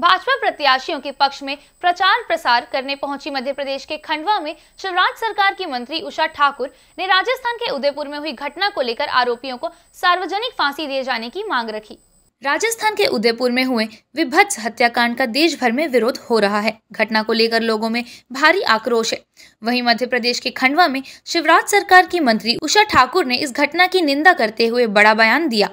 भाजपा प्रत्याशियों के पक्ष में प्रचार प्रसार करने पहुंची मध्य प्रदेश के खंडवा में शिवराज सरकार की मंत्री उषा ठाकुर ने राजस्थान के उदयपुर में हुई घटना को लेकर आरोपियों को सार्वजनिक फांसी दिए जाने की मांग रखी राजस्थान के उदयपुर में हुए विभत्स हत्याकांड का देश भर में विरोध हो रहा है घटना को लेकर लोगों में भारी आक्रोश है वहीं मध्य प्रदेश के खंडवा में शिवराज सरकार की मंत्री उषा ठाकुर ने इस घटना की निंदा करते हुए बड़ा बयान दिया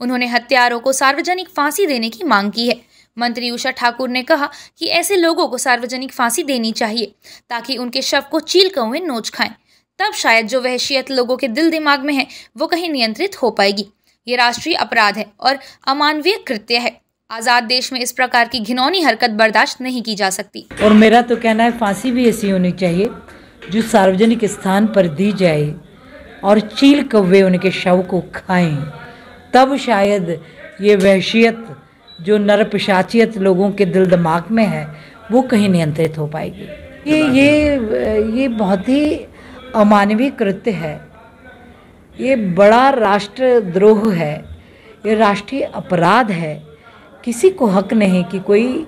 उन्होंने हत्यारों को सार्वजनिक फांसी देने की मांग की है मंत्री उषा ठाकुर ने कहा कि ऐसे लोगों को सार्वजनिक फांसी देनी चाहिए ताकि उनके शव को चील कौए नोच खाएं तब शायद जो वहशियत लोगों के दिल दिमाग में है वो कहीं नियंत्रित हो पाएगी ये राष्ट्रीय अपराध है और अमानवीय कृत्य है आजाद देश में इस प्रकार की घिनौनी हरकत बर्दाश्त नहीं की जा सकती और मेरा तो कहना है फांसी भी ऐसी होनी चाहिए जो सार्वजनिक स्थान पर दी जाए और चील कौवे उनके शव को खाएं तब शायद ये वहशियत जो नर पिशाचियत लोगों के दिल दिमाग में है वो कहीं नियंत्रित हो पाएगी ये ये ये बहुत ही अमानवीय कृत्य है ये बड़ा राष्ट्रद्रोह है ये राष्ट्रीय अपराध है किसी को हक नहीं कि कोई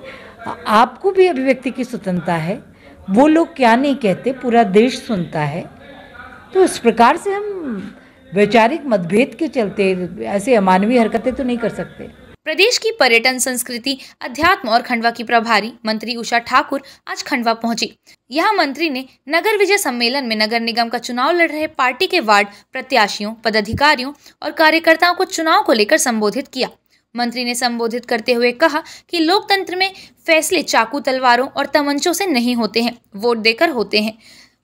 आपको भी अभिव्यक्ति की स्वतंत्रता है वो लोग क्या नहीं कहते पूरा देश सुनता है तो इस प्रकार से हम वैचारिक मतभेद के चलते ऐसे अमानवीय हरकतें तो नहीं कर सकते प्रदेश की पर्यटन संस्कृति अध्यात्म और खंडवा की प्रभारी मंत्री उषा ठाकुर आज खंडवा पहुंची यहाँ मंत्री ने नगर विजय सम्मेलन में नगर निगम का चुनाव लड़ रहे पार्टी के वार्ड प्रत्याशियों पदाधिकारियों और कार्यकर्ताओं को चुनाव को लेकर संबोधित किया मंत्री ने संबोधित करते हुए कहा कि लोकतंत्र में फैसले चाकू तलवारों और तमंचों से नहीं होते हैं वोट देकर होते हैं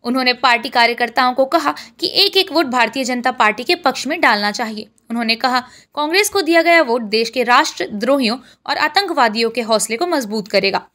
उन्होंने पार्टी कार्यकर्ताओं को कहा कि एक एक वोट भारतीय जनता पार्टी के पक्ष में डालना चाहिए उन्होंने कहा कांग्रेस को दिया गया वोट देश के राष्ट्रद्रोहियों और आतंकवादियों के हौसले को मजबूत करेगा